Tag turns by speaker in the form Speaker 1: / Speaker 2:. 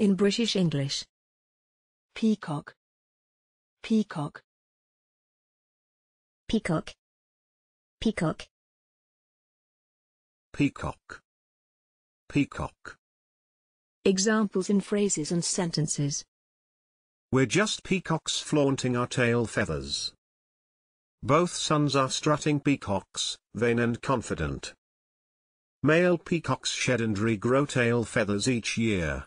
Speaker 1: in British English. Peacock. Peacock. Peacock. Peacock.
Speaker 2: Peacock. Peacock.
Speaker 3: Examples in phrases and sentences.
Speaker 4: We're just peacocks flaunting our tail feathers. Both sons are strutting peacocks, vain and confident. Male peacocks shed and regrow tail feathers each year.